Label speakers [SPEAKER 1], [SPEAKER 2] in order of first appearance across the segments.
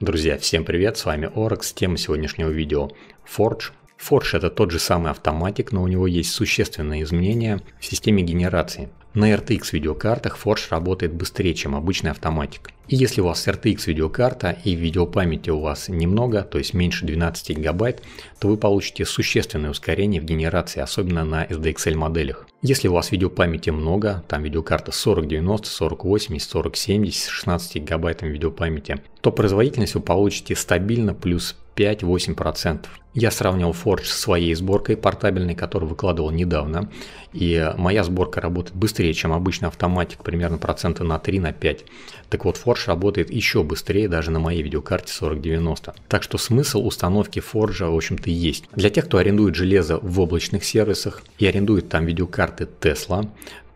[SPEAKER 1] Друзья, всем привет, с вами Орекс, тема сегодняшнего видео Forge. Forge это тот же самый автоматик, но у него есть существенные изменения в системе генерации. На RTX видеокартах Forge работает быстрее, чем обычный автоматик. И если у вас RTX видеокарта и видеопамяти у вас немного, то есть меньше 12 гигабайт, то вы получите существенное ускорение в генерации, особенно на SDXL моделях. Если у вас видеопамяти много, там видеокарта 4090, 4080, 4070 с 16 гигабайтами видеопамяти, то производительность вы получите стабильно плюс 5-8%. Я сравнивал Forge с своей сборкой портабельной, которую выкладывал недавно, и моя сборка работает быстрее, чем обычно автоматик, примерно процента на 3 На 5. так вот, Forge работает еще быстрее даже на моей видеокарте 4090. Так что смысл установки Forge, в общем-то, есть. Для тех, кто арендует железо в облачных сервисах и арендует там видеокарты Tesla,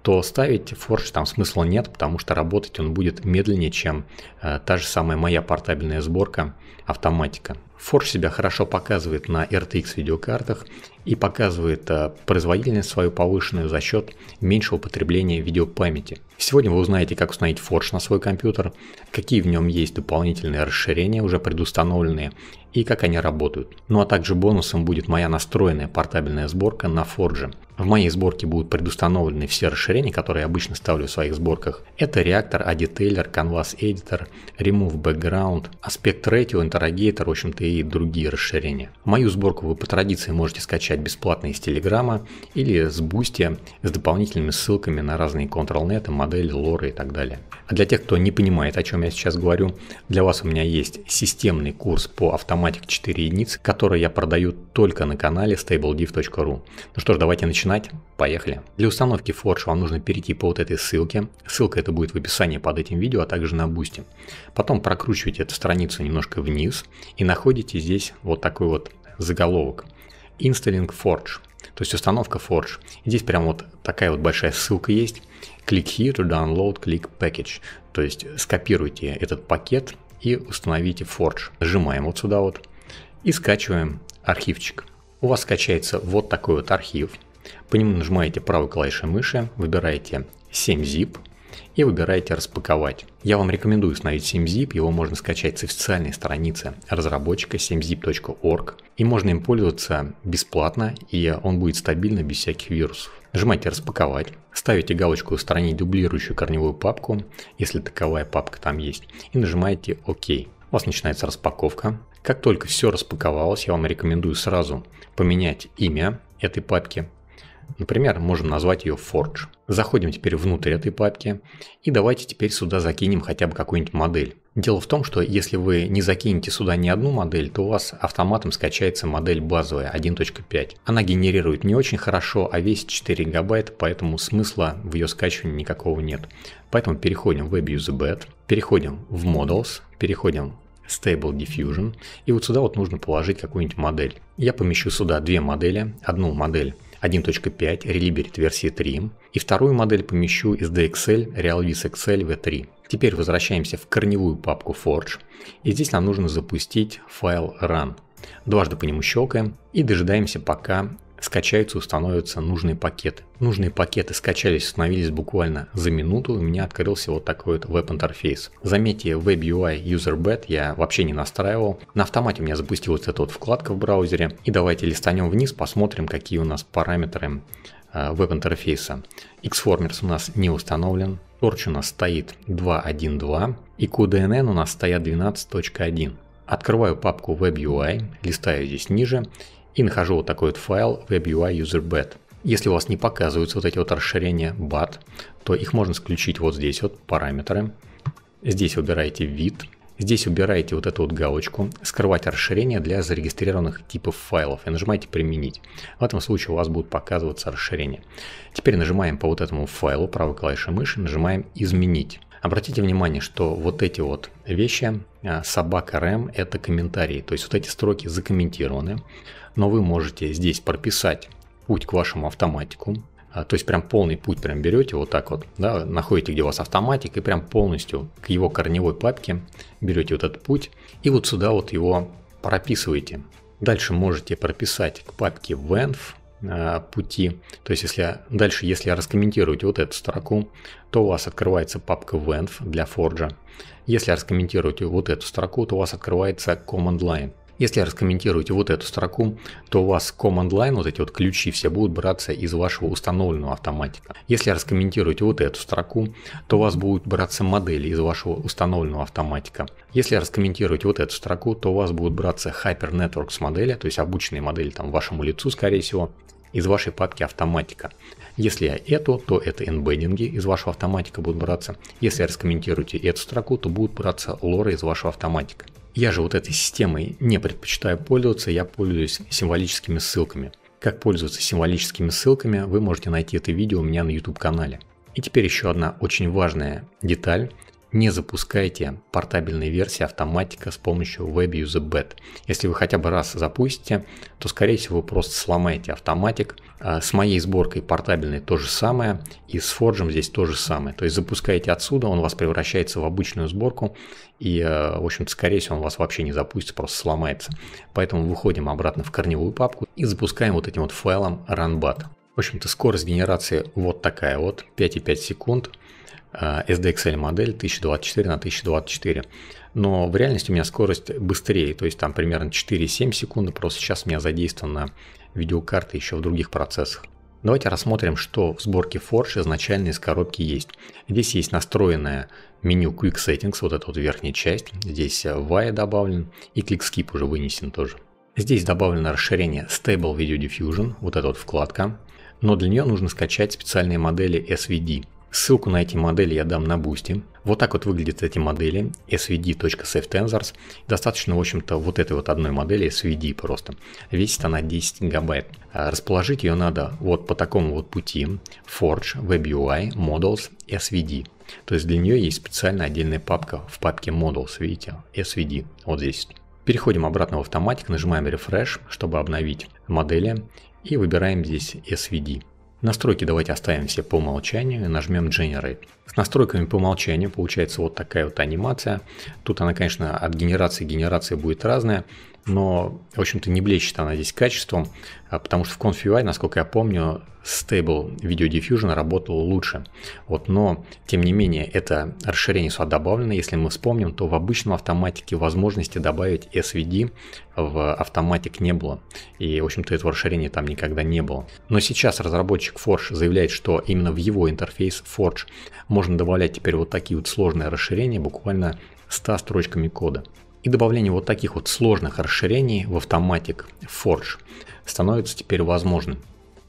[SPEAKER 1] то ставить Forge там смысла нет, потому что работать он будет медленнее, чем э, та же самая моя портабельная сборка автоматика. Forge себя хорошо показывает на RTX видеокартах и показывает э, производительность свою повышенную за счет меньшего потребления видеопамяти. Сегодня вы узнаете, как установить Forge на свой компьютер, какие в нем есть дополнительные расширения, уже предустановленные, и как они работают. Ну а также бонусом будет моя настроенная портабельная сборка на Forge. В моей сборке будут предустановлены все расширения, которые я обычно ставлю в своих сборках. Это реактор, ADTailer, Canvas Editor, Remove Background, Aspect Ratio, Interrogator, в общем-то и другие расширения. Мою сборку вы по традиции можете скачать бесплатно из Телеграма или с Boosty с дополнительными ссылками на разные Control.net, модели, лоры и так далее. А для тех, кто не понимает, о чем я сейчас говорю, для вас у меня есть системный курс по автоматик 4 единиц, который я продаю только на канале stablediv.ru. Ну что ж, давайте начнем начинать. Поехали. Для установки Forge вам нужно перейти по вот этой ссылке. Ссылка это будет в описании под этим видео, а также на бусте. Потом прокручиваете эту страницу немножко вниз и находите здесь вот такой вот заголовок. Installing Forge. То есть установка Forge. И здесь прям вот такая вот большая ссылка есть. Click here to download click package. То есть скопируйте этот пакет и установите Forge. Нажимаем вот сюда вот и скачиваем архивчик. У вас скачается вот такой вот архив. По нему нажимаете правой клавишей мыши, выбираете 7-zip и выбираете «Распаковать». Я вам рекомендую установить 7-zip, его можно скачать с официальной страницы разработчика 7zip.org, и можно им пользоваться бесплатно, и он будет стабильно без всяких вирусов. Нажимаете «Распаковать», ставите галочку «Устранить дублирующую корневую папку», если таковая папка там есть, и нажимаете «Ок». У вас начинается распаковка. Как только все распаковалось, я вам рекомендую сразу поменять имя этой папки, Например, можем назвать ее Forge. Заходим теперь внутрь этой папки и давайте теперь сюда закинем хотя бы какую-нибудь модель. Дело в том, что если вы не закинете сюда ни одну модель, то у вас автоматом скачается модель базовая 1.5. Она генерирует не очень хорошо, а весит 4 гигабайта, поэтому смысла в ее скачивании никакого нет. Поэтому переходим в WebUseBet, переходим в Models, переходим Stable Diffusion, и вот сюда вот нужно положить какую-нибудь модель. Я помещу сюда две модели, одну модель 1.5 релиберит версии 3 и вторую модель помещу из DXL RealVis XL V3. Теперь возвращаемся в корневую папку Forge и здесь нам нужно запустить файл run. Дважды по нему щелкаем и дожидаемся пока скачаются устанавливаются нужные пакеты. Нужные пакеты скачались, установились буквально за минуту, у меня открылся вот такой вот веб-интерфейс. Заметьте, web WebUI UserBed я вообще не настраивал. На автомате у меня запустилась эта вот вкладка в браузере. И давайте листанем вниз, посмотрим, какие у нас параметры э, веб-интерфейса. Xformers у нас не установлен, Torch у нас стоит 2.1.2 и QDNN у нас стоят 12.1. Открываю папку WebUI, листаю здесь ниже и нахожу вот такой вот файл WebUI UserBed. Если у вас не показываются вот эти вот расширения BAT, то их можно исключить вот здесь вот параметры. Здесь выбираете вид, здесь убираете вот эту вот галочку «Скрывать расширение для зарегистрированных типов файлов» и нажимаете «Применить». В этом случае у вас будут показываться расширения. Теперь нажимаем по вот этому файлу правой клавишей мыши, нажимаем «Изменить». Обратите внимание, что вот эти вот вещи, а, собака рем, это комментарии, то есть вот эти строки закомментированы но вы можете здесь прописать путь к вашему автоматику, а, то есть прям полный путь прям берете вот так вот, да, находите, где у вас автоматик, и прям полностью к его корневой папке берете вот этот путь, и вот сюда вот его прописываете. Дальше можете прописать к папке venv, а, пути. То есть если дальше, если раскомментировать вот эту строку, то у вас открывается папка venv для Forge. Если раскомментировать вот эту строку, то у вас открывается command line. Если раскомментируете вот эту строку, то у вас command line, вот эти вот ключи, все будут браться из вашего установленного автоматика. Если раскомментируете вот эту строку, то у вас будут браться модели из вашего установленного автоматика. Если раскомментируете вот эту строку, то у вас будут браться Hyper Networks модели, то есть обученные модели там вашему лицу, скорее всего, из вашей папки автоматика. Если эту, то это эмбеддинги из вашего автоматика будут браться. Если раскомментируете эту строку, то будут браться лоры из вашего автоматика. Я же вот этой системой не предпочитаю пользоваться, я пользуюсь символическими ссылками. Как пользоваться символическими ссылками, вы можете найти это видео у меня на YouTube-канале. И теперь еще одна очень важная деталь, не запускайте портабельные версии автоматика с помощью WebUseBet. Если вы хотя бы раз запустите, то скорее всего вы просто сломаете автоматик. А с моей сборкой портабельной то же самое, и с Forge здесь то же самое. То есть запускаете отсюда, он у вас превращается в обычную сборку, и э, в общем-то скорее всего он у вас вообще не запустится, просто сломается. Поэтому выходим обратно в корневую папку и запускаем вот этим вот файлом runbat. В общем-то скорость генерации вот такая вот, 5,5 секунд. Э, SDXL модель 1024 на 1024. Но в реальности у меня скорость быстрее, то есть там примерно 4,7 секунды, просто сейчас у меня задействована видеокарта еще в других процессах. Давайте рассмотрим, что в сборке Forge изначально из коробки есть. Здесь есть настроенное меню Quick Settings, вот эта вот верхняя часть. Здесь Wire э, добавлен и Click Skip уже вынесен тоже. Здесь добавлено расширение Stable Video Diffusion, вот эта вот вкладка. Но для нее нужно скачать специальные модели SVD. Ссылку на эти модели я дам на бусте. Вот так вот выглядят эти модели svd.safetensors. Достаточно, в общем-то, вот этой вот одной модели svd просто. Весит она 10 гигабайт. А расположить ее надо вот по такому вот пути. Forge, WebUI, Models, SVD. То есть для нее есть специальная отдельная папка в папке Models, видите, SVD, вот здесь. Переходим обратно в автоматик, нажимаем Refresh, чтобы обновить модели и выбираем здесь SVD. Настройки давайте оставим все по умолчанию и нажмем Generate. С настройками по умолчанию получается вот такая вот анимация. Тут она, конечно, от генерации к генерации будет разная но, в общем-то, не блещет она здесь качеством, а потому что в ConfUI, насколько я помню, Stable Video Diffusion работал лучше. Вот, но, тем не менее, это расширение сюда добавлено. Если мы вспомним, то в обычном автоматике возможности добавить SVD в автоматик не было. И, в общем-то, этого расширения там никогда не было. Но сейчас разработчик Forge заявляет, что именно в его интерфейс Forge можно добавлять теперь вот такие вот сложные расширения, буквально 100 строчками кода. И добавление вот таких вот сложных расширений в автоматик Forge становится теперь возможным.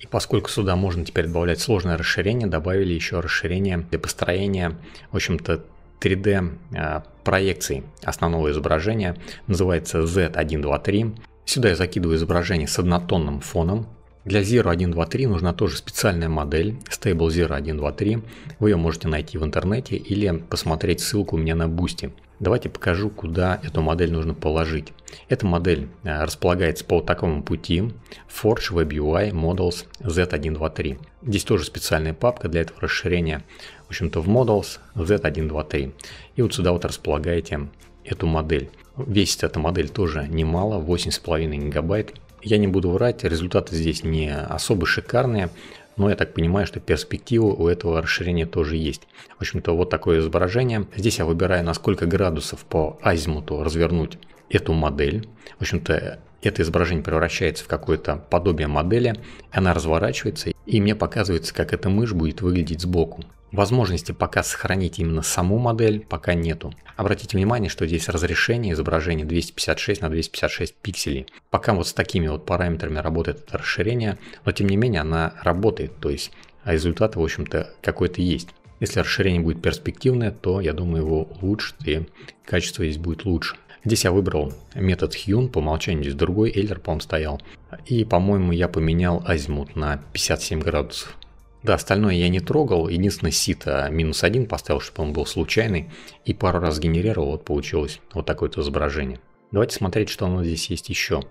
[SPEAKER 1] И поскольку сюда можно теперь добавлять сложное расширение, добавили еще расширение для построения, в общем-то, 3D а, проекций основного изображения. Называется Z123. Сюда я закидываю изображение с однотонным фоном. Для Zero 123 нужна тоже специальная модель Stable Zero 123. Вы ее можете найти в интернете или посмотреть ссылку у меня на Boosty. Давайте покажу, куда эту модель нужно положить. Эта модель э, располагается по такому пути Forge Web UI Models Z123. Здесь тоже специальная папка для этого расширения. В общем-то в Models Z123. И вот сюда вот располагаете эту модель. Весит эта модель тоже немало, 8,5 гигабайт. Я не буду врать, результаты здесь не особо шикарные. Но я так понимаю, что перспектива у этого расширения тоже есть. В общем-то, вот такое изображение. Здесь я выбираю, на сколько градусов по азимуту развернуть эту модель. В общем-то, это изображение превращается в какое-то подобие модели, она разворачивается, и мне показывается, как эта мышь будет выглядеть сбоку. Возможности пока сохранить именно саму модель пока нету. Обратите внимание, что здесь разрешение изображения 256 на 256 пикселей. Пока вот с такими вот параметрами работает это расширение, но тем не менее она работает, то есть а результат, в общем-то, какой-то есть. Если расширение будет перспективное, то, я думаю, его улучшит и качество здесь будет лучше. Здесь я выбрал метод Хьюн, по умолчанию здесь другой, Эйлер, по-моему, стоял. И, по-моему, я поменял азимут на 57 градусов. Да, остальное я не трогал, единственное сито а, минус один поставил, чтобы он был случайный, и пару раз генерировал, вот получилось вот такое вот изображение. Давайте смотреть, что у нас здесь есть еще.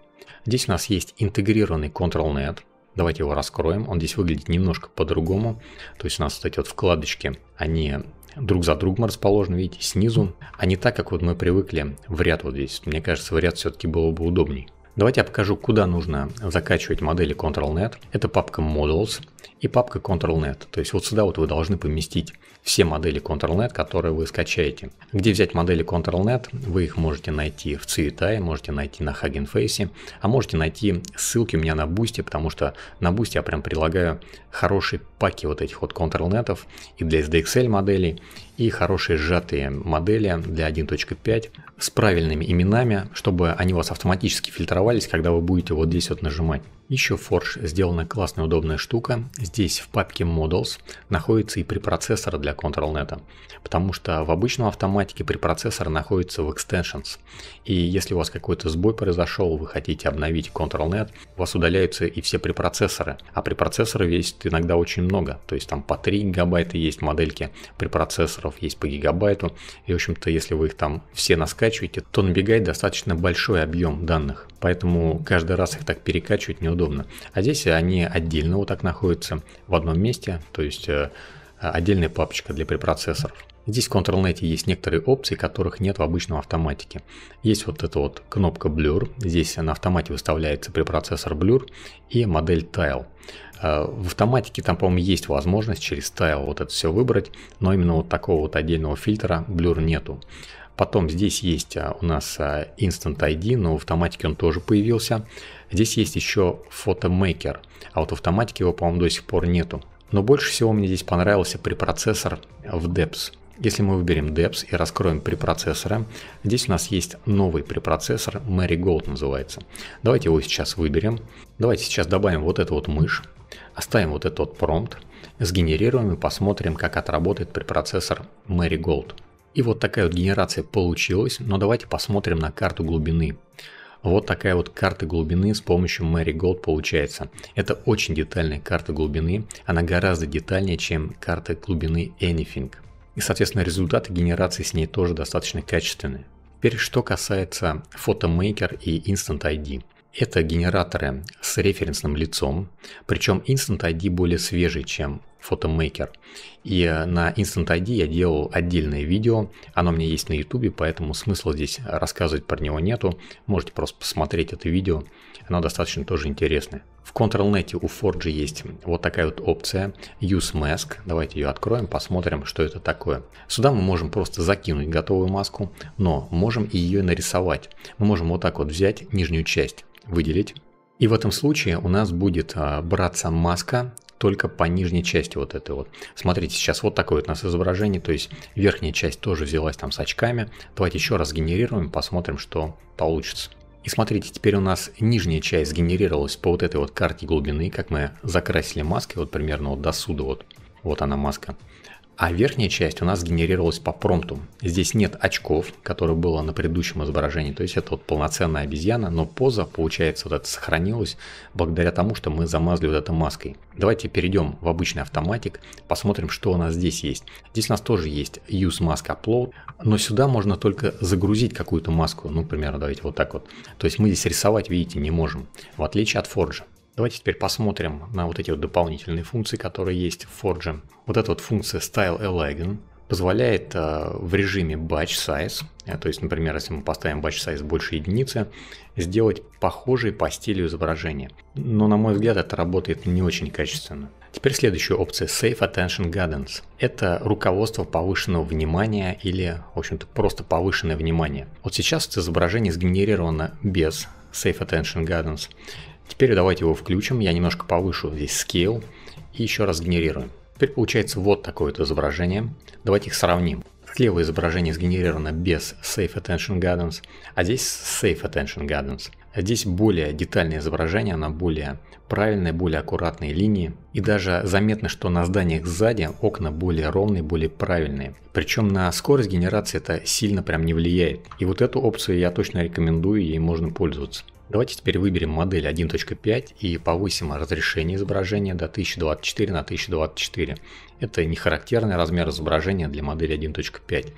[SPEAKER 1] Здесь у нас есть интегрированный ControlNet, давайте его раскроем, он здесь выглядит немножко по-другому, то есть у нас вот эти вот вкладочки, они друг за другом расположены, видите, снизу, а не так, как вот мы привыкли в ряд вот здесь. Мне кажется, в ряд все-таки было бы удобней. Давайте я покажу, куда нужно закачивать модели ControlNet. Это папка Models и папка ControlNet. То есть вот сюда вот вы должны поместить все модели ControlNet, которые вы скачаете. Где взять модели ControlNet, вы их можете найти в CETI, можете найти на Hugging Face, а можете найти ссылки у меня на Boosty, потому что на Boosty я прям прилагаю хорошие паки вот этих вот ControlNet и для SDXL моделей, и хорошие сжатые модели для 1.5 с правильными именами, чтобы они у вас автоматически фильтровались, когда вы будете вот здесь вот нажимать. Еще Forge сделана классная удобная штука. Здесь в папке Models находится и препроцессор для ControlNet, потому что в обычном автоматике препроцессор находится в Extensions. И если у вас какой-то сбой произошел, вы хотите обновить ControlNet, у вас удаляются и все препроцессоры. А препроцессоры весит иногда очень много, то есть там по 3 гигабайта есть модельки препроцессоров, есть по гигабайту. И в общем-то, если вы их там все наскачиваете, то набегает достаточно большой объем данных. Поэтому каждый раз их так перекачивать не неудобно. А здесь они отдельно вот так находятся в одном месте, то есть э, отдельная папочка для препроцессоров. Здесь в ControlNet есть некоторые опции, которых нет в обычном автоматике. Есть вот эта вот кнопка Blur, здесь на автомате выставляется препроцессор Blur и модель Tile. Э, в автоматике там, по-моему, есть возможность через Tile вот это все выбрать, но именно вот такого вот отдельного фильтра Blur нету. Потом здесь есть э, у нас Instant ID, но в автоматике он тоже появился. Здесь есть еще фотомейкер, а вот в автоматике его, по-моему, до сих пор нету. Но больше всего мне здесь понравился препроцессор в DEPS. Если мы выберем DEPS и раскроем препроцессоры, здесь у нас есть новый препроцессор, Mary Gold называется. Давайте его сейчас выберем. Давайте сейчас добавим вот эту вот мышь, оставим вот этот вот промпт, сгенерируем и посмотрим, как отработает препроцессор Mary Gold. И вот такая вот генерация получилась, но давайте посмотрим на карту глубины. Вот такая вот карта глубины с помощью Mary Gold получается. Это очень детальная карта глубины, она гораздо детальнее, чем карта глубины Anything. И, соответственно, результаты генерации с ней тоже достаточно качественные. Теперь, что касается PhotoMaker и Instant ID. Это генераторы с референсным лицом, причем Instant ID более свежий, чем Photomaker. И э, на Instant ID я делал отдельное видео, оно у меня есть на YouTube, поэтому смысла здесь рассказывать про него нету. Можете просто посмотреть это видео, оно достаточно тоже интересное. В ControlNet у Forge есть вот такая вот опция Use Mask. Давайте ее откроем, посмотрим, что это такое. Сюда мы можем просто закинуть готовую маску, но можем и ее нарисовать. Мы можем вот так вот взять нижнюю часть выделить. И в этом случае у нас будет а, браться маска только по нижней части вот этой вот. Смотрите, сейчас вот такое вот у нас изображение, то есть верхняя часть тоже взялась там с очками. Давайте еще раз генерируем, посмотрим, что получится. И смотрите, теперь у нас нижняя часть сгенерировалась по вот этой вот карте глубины, как мы закрасили маски, вот примерно вот до суда вот. Вот она маска. А верхняя часть у нас генерировалась по промпту. Здесь нет очков, которые было на предыдущем изображении. То есть это вот полноценная обезьяна, но поза, получается, вот это сохранилась благодаря тому, что мы замазали вот этой маской. Давайте перейдем в обычный автоматик, посмотрим, что у нас здесь есть. Здесь у нас тоже есть Use Mask Upload, но сюда можно только загрузить какую-то маску. Ну, например, давайте вот так вот. То есть мы здесь рисовать, видите, не можем, в отличие от Forge. Давайте теперь посмотрим на вот эти вот дополнительные функции, которые есть в Forge. Вот эта вот функция style align позволяет э, в режиме batch size, э, то есть, например, если мы поставим batch size больше единицы, сделать похожие по стилю изображения. Но, на мой взгляд, это работает не очень качественно. Теперь следующая опция Safe Attention Guidance. Это руководство повышенного внимания или, в общем-то, просто повышенное внимание. Вот сейчас это изображение сгенерировано без Safe Attention Guidance. Теперь давайте его включим, я немножко повышу весь scale и еще раз генерируем. Теперь получается вот такое вот изображение. Давайте их сравним. Слева изображение сгенерировано без Safe Attention Guidance, а здесь Safe Attention Guidance. Здесь более детальное изображение, оно более правильное, более аккуратные линии. И даже заметно, что на зданиях сзади окна более ровные, более правильные. Причем на скорость генерации это сильно прям не влияет. И вот эту опцию я точно рекомендую, ей можно пользоваться. Давайте теперь выберем модель 1.5 и повысим разрешение изображения до 1024 на 1024. Это не характерный размер изображения для модели 1.5.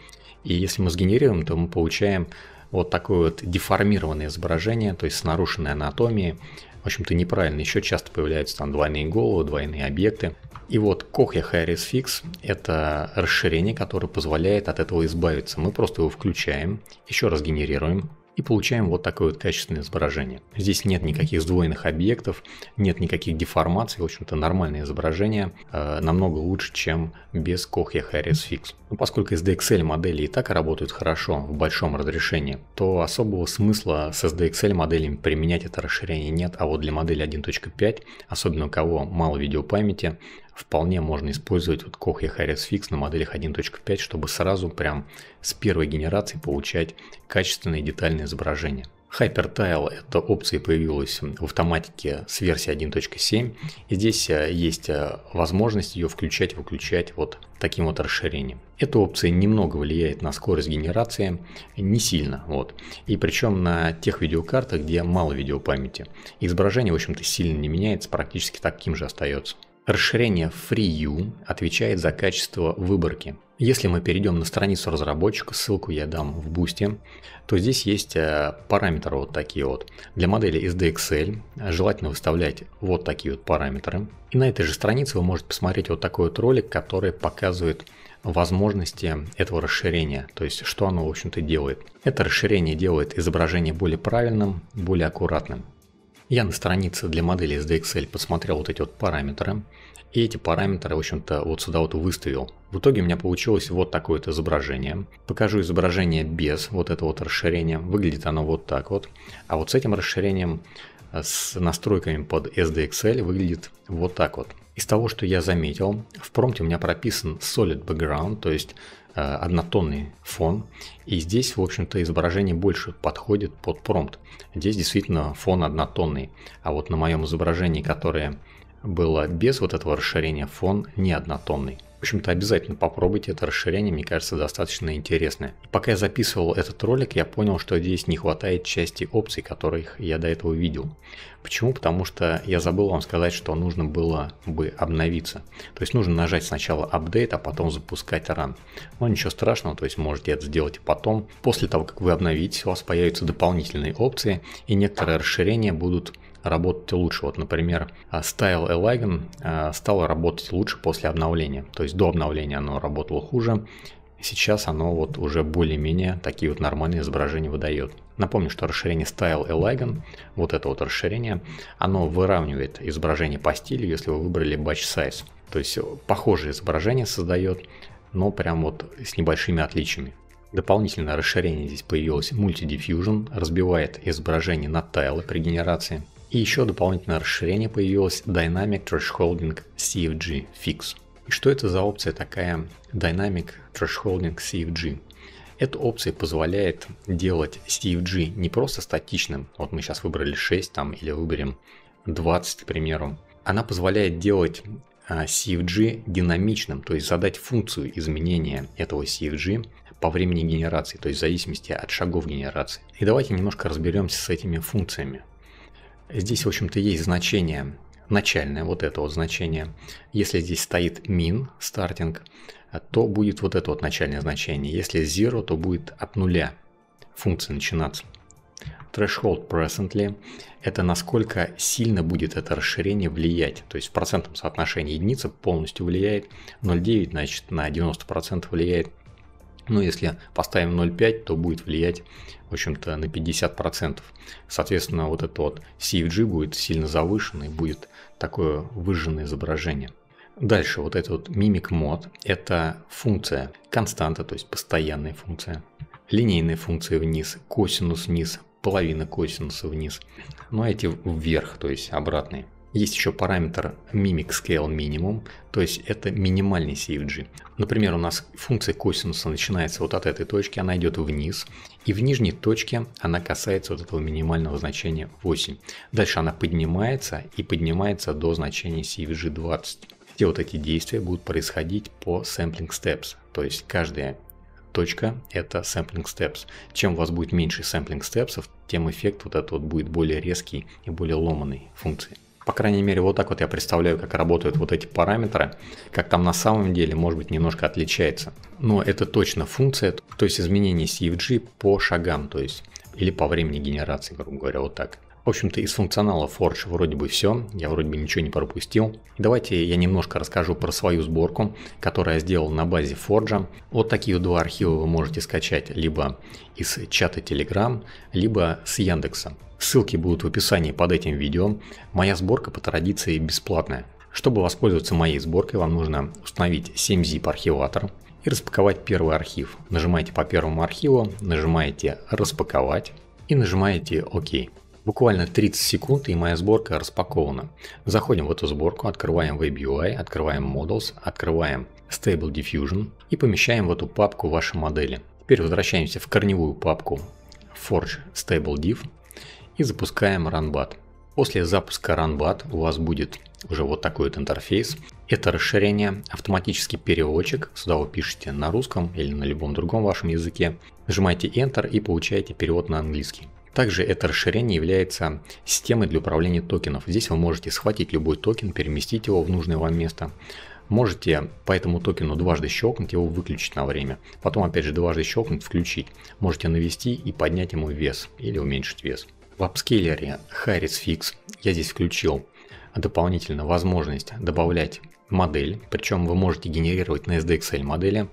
[SPEAKER 1] И если мы сгенерируем, то мы получаем вот такое вот деформированное изображение, то есть с нарушенной анатомией. В общем-то неправильно, еще часто появляются там двойные головы, двойные объекты. И вот Кохья Хайрис Fix – это расширение, которое позволяет от этого избавиться. Мы просто его включаем, еще раз генерируем, и получаем вот такое вот качественное изображение. Здесь нет никаких сдвоенных объектов, нет никаких деформаций, в общем-то нормальное изображение э, намного лучше, чем без Kohya HRS Fix. Но поскольку SDXL модели и так работают хорошо в большом разрешении, то особого смысла с SDXL моделями применять это расширение нет, а вот для модели 1.5, особенно у кого мало видеопамяти, вполне можно использовать вот Koch EHRS Fix на моделях 1.5, чтобы сразу прям с первой генерации получать качественные детальные изображения. HyperTile – эта опция появилась в автоматике с версии 1.7. И здесь э, есть э, возможность ее включать-выключать вот таким вот расширением. Эта опция немного влияет на скорость генерации, не сильно. Вот. И причем на тех видеокартах, где мало видеопамяти. Изображение, в общем-то, сильно не меняется, практически таким же остается. Расширение FreeU отвечает за качество выборки. Если мы перейдем на страницу разработчика, ссылку я дам в бусте, то здесь есть э, параметры вот такие вот. Для модели SDXL желательно выставлять вот такие вот параметры. И на этой же странице вы можете посмотреть вот такой вот ролик, который показывает возможности этого расширения, то есть что оно, в общем-то, делает. Это расширение делает изображение более правильным, более аккуратным. Я на странице для модели из DXL посмотрел вот эти вот параметры. И эти параметры, в общем-то, вот сюда вот выставил. В итоге у меня получилось вот такое вот изображение. Покажу изображение без вот этого вот расширения. Выглядит оно вот так вот. А вот с этим расширением, э, с настройками под SDXL выглядит вот так вот. Из того, что я заметил, в промте у меня прописан Solid Background, то есть Э, однотонный фон. И здесь, в общем-то, изображение больше подходит под промпт. Здесь действительно фон однотонный. А вот на моем изображении, которое было без вот этого расширения, фон не однотонный. В общем-то, обязательно попробуйте это расширение, мне кажется, достаточно интересное. пока я записывал этот ролик, я понял, что здесь не хватает части опций, которых я до этого видел. Почему? Потому что я забыл вам сказать, что нужно было бы обновиться. То есть нужно нажать сначала Update, а потом запускать Run. Но ничего страшного, то есть можете это сделать и потом. После того, как вы обновитесь, у вас появятся дополнительные опции, и некоторые расширения будут работать лучше. Вот, например, а, Style Elegant а, стало работать лучше после обновления. То есть до обновления оно работало хуже, Сейчас оно вот уже более-менее такие вот нормальные изображения выдает. Напомню, что расширение Style Elegant, вот это вот расширение, оно выравнивает изображение по стилю, если вы выбрали Batch Size. То есть похожее изображение создает, но прям вот с небольшими отличиями. Дополнительное расширение здесь появилось Multi Diffusion, разбивает изображение на тайлы при генерации – и еще дополнительное расширение появилось Dynamic Thresholding CFG Fix. И что это за опция такая Dynamic Thresholding CFG? Эта опция позволяет делать CFG не просто статичным, вот мы сейчас выбрали 6 там, или выберем 20, к примеру. Она позволяет делать а, CFG динамичным, то есть задать функцию изменения этого CFG по времени генерации, то есть в зависимости от шагов генерации. И давайте немножко разберемся с этими функциями. Здесь, в общем-то, есть значение, начальное вот это вот значение. Если здесь стоит min, стартинг, то будет вот это вот начальное значение. Если 0, то будет от нуля функция начинаться. Threshold presently – это насколько сильно будет это расширение влиять. То есть в процентном соотношении единица полностью влияет, 0,9 значит на 90% влияет, ну, если поставим 0,5, то будет влиять, в общем-то, на 50%. Соответственно, вот это вот CFG будет сильно завышено и будет такое выжженное изображение. Дальше вот этот вот Mimic Mod – это функция константа, то есть постоянная функция. Линейная функция вниз, косинус вниз, половина косинуса вниз. Ну а эти вверх, то есть обратные. Есть еще параметр mimic scale minimum, то есть это минимальный CFG. Например, у нас функция косинуса начинается вот от этой точки, она идет вниз, и в нижней точке она касается вот этого минимального значения 8. Дальше она поднимается и поднимается до значения CFG 20. Все вот эти действия будут происходить по sampling steps, то есть каждая точка – это sampling steps. Чем у вас будет меньше sampling steps, тем эффект вот этот вот будет более резкий и более ломанный функции. По крайней мере, вот так вот я представляю, как работают вот эти параметры, как там на самом деле, может быть, немножко отличается. Но это точно функция, то есть изменение CFG по шагам, то есть или по времени генерации, грубо говоря, вот так. В общем-то, из функционала Forge вроде бы все, я вроде бы ничего не пропустил. Давайте я немножко расскажу про свою сборку, которую я сделал на базе Forge. Вот такие два архива вы можете скачать либо из чата Telegram, либо с Яндекса. Ссылки будут в описании под этим видео. Моя сборка по традиции бесплатная. Чтобы воспользоваться моей сборкой, вам нужно установить 7zip архиватор и распаковать первый архив. Нажимаете по первому архиву, нажимаете «Распаковать» и нажимаете «Ок». Буквально 30 секунд и моя сборка распакована. Заходим в эту сборку, открываем WebUI, открываем Models, открываем Stable Diffusion и помещаем в эту папку ваши модели. Теперь возвращаемся в корневую папку Forge Stable Diff и запускаем RunBat. После запуска RunBat у вас будет уже вот такой вот интерфейс. Это расширение, автоматический переводчик, сюда вы пишете на русском или на любом другом вашем языке. Нажимаете Enter и получаете перевод на английский. Также это расширение является системой для управления токенов. Здесь вы можете схватить любой токен, переместить его в нужное вам место. Можете по этому токену дважды щелкнуть, его выключить на время. Потом опять же дважды щелкнуть, включить. Можете навести и поднять ему вес или уменьшить вес. В апскейлере Harris Fix я здесь включил дополнительно возможность добавлять модель, причем вы можете генерировать на SDXL модели,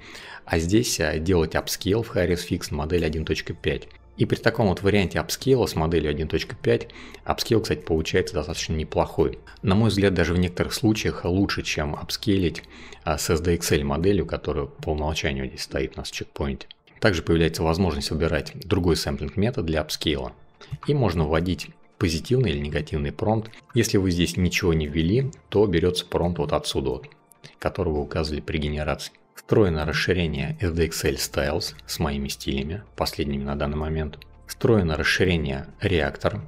[SPEAKER 1] а здесь э, делать апскейл в Harris Fix модель 1.5. И при таком вот варианте апскейла с моделью 1.5, апскейл, кстати, получается достаточно неплохой. На мой взгляд, даже в некоторых случаях лучше, чем апскейлить а, с SDXL моделью, которая по умолчанию здесь стоит у нас в чекпоинте. Также появляется возможность выбирать другой сэмплинг метод для апскейла. И можно вводить позитивный или негативный промпт. Если вы здесь ничего не ввели, то берется промпт вот отсюда, вот, который вы указывали при генерации. Встроено расширение SDXL Styles с моими стилями, последними на данный момент. Встроено расширение Reactor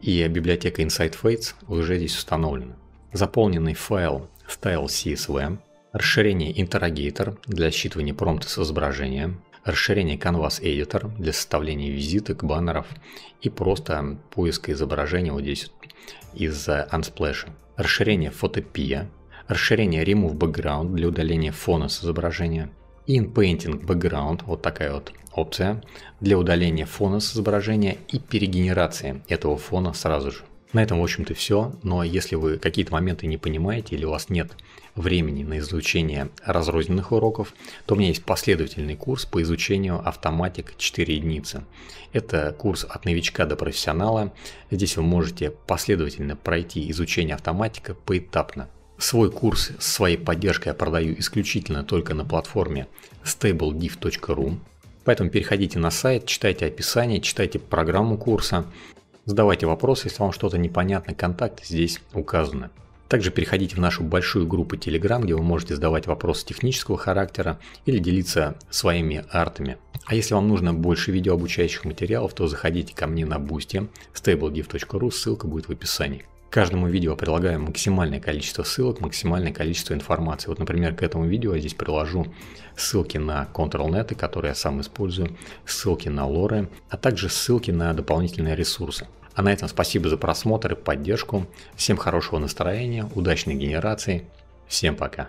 [SPEAKER 1] и библиотека Inside Fates уже здесь установлена. Заполненный файл style.csv, расширение Interrogator для считывания промпта с изображением, расширение Canvas Editor для составления визиток, баннеров и просто поиска изображения вот здесь из Unsplash, расширение Photopia расширение Remove Background для удаления фона с изображения, и Inpainting Background, вот такая вот опция, для удаления фона с изображения и перегенерации этого фона сразу же. На этом, в общем-то, все, но если вы какие-то моменты не понимаете или у вас нет времени на изучение разрозненных уроков, то у меня есть последовательный курс по изучению автоматик 4 единицы. Это курс от новичка до профессионала. Здесь вы можете последовательно пройти изучение автоматика поэтапно. Свой курс с своей поддержкой я продаю исключительно только на платформе stablediff.ru, Поэтому переходите на сайт, читайте описание, читайте программу курса, задавайте вопросы, если вам что-то непонятно, контакты здесь указаны. Также переходите в нашу большую группу Telegram, где вы можете задавать вопросы технического характера или делиться своими артами. А если вам нужно больше видео обучающих материалов, то заходите ко мне на бусте stablediff.ru, ссылка будет в описании каждому видео прилагаем максимальное количество ссылок, максимальное количество информации. Вот, например, к этому видео я здесь приложу ссылки на ControlNet, которые я сам использую, ссылки на лоры, а также ссылки на дополнительные ресурсы. А на этом спасибо за просмотр и поддержку. Всем хорошего настроения, удачной генерации. Всем пока.